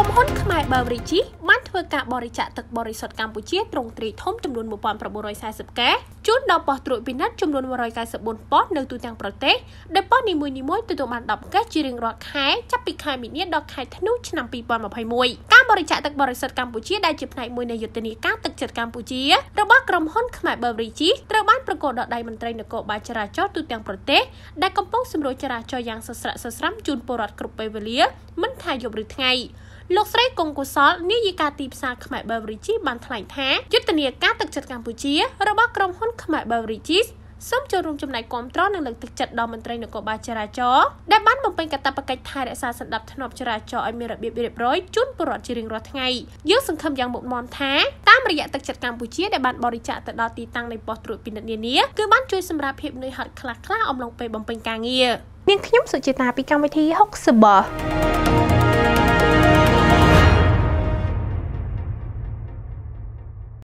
ក្រុមហ៊ុនខ្មែរ Beverage បានធ្វើការបរិច្ចាគទឹកបរិសុទ្ធកម្ពុជាត្រង់ទ្រីធំចំនួន1940កែជូនដល់ប៉ុស្តិ៍ត្រួតពិនិត្យចំនួន194ប៉ុស្តិ៍នៅទូទាំងប្រទេសដែលប៉ុស្តិ៍នីមួយៗទទួលបាន10កែជារៀងរាល់ខែចាប់ពីខែមីនាដល់ខែធ្នូឆ្នាំ2021ការបរិច្ចាគទឹកបរិសុទ្ធកម្ពុជាដែលជាផ្នែកមួយនៃយុទ្ធនាការទឹកចិត្តកម្ពុជារបស់ក្រុមហ៊ុនខ្មែរ Beverage ត្រូវបានប្រកល់ដល់ដៃមន្ត្រីនគរបាលចរាចរណ៍ទូទាំងប្រទេសដែលកំពុងសម្រួលចរាចរណ៍យ៉ាងសស្រាក់សស្រាំជូនពលរដ្ឋគ្រប់ពេលវេលា មិនថាយប់ឬថ្ងៃ។លោកស្រីកុងកុសលនាយិកាទីផ្សារខ្មែរ Beverage បានថ្លែងថាយុទ្ធនាការទឹកចិត្តកម្ពុជារបស់ក្រុមហ៊ុនខ្មែរ Beverage សូមចូលរួមចំណែកគាំទ្រនិងលើកទឹកចិត្តដល់មន្ត្រីនគរបាលចរាចរណ៍ដែលបានបំពេញកាតព្វកិច្ចថែរក្សាសន្តិភាពចរាចរណ៍ឲ្យមានរបៀបរៀបរយជូនប្រជាជនជារៀងរាល់ថ្ងៃយើងសង្ឃឹមយ៉ាងមុតមមថាតាមរយៈទឹកចិត្តកម្ពុជាដែលបានបរិច្ចាគទៅដល់ទីតាំងនៃប៉ុស្តិ៍ត្រួតពិនិត្យនានាគឺបានជួយសម្រាប់ភាពនឿយហត់ខ្លះៗអំឡុងពេលបំពេញការងារនាងខ្ញុំសុជាតាពីកម្មវិធី60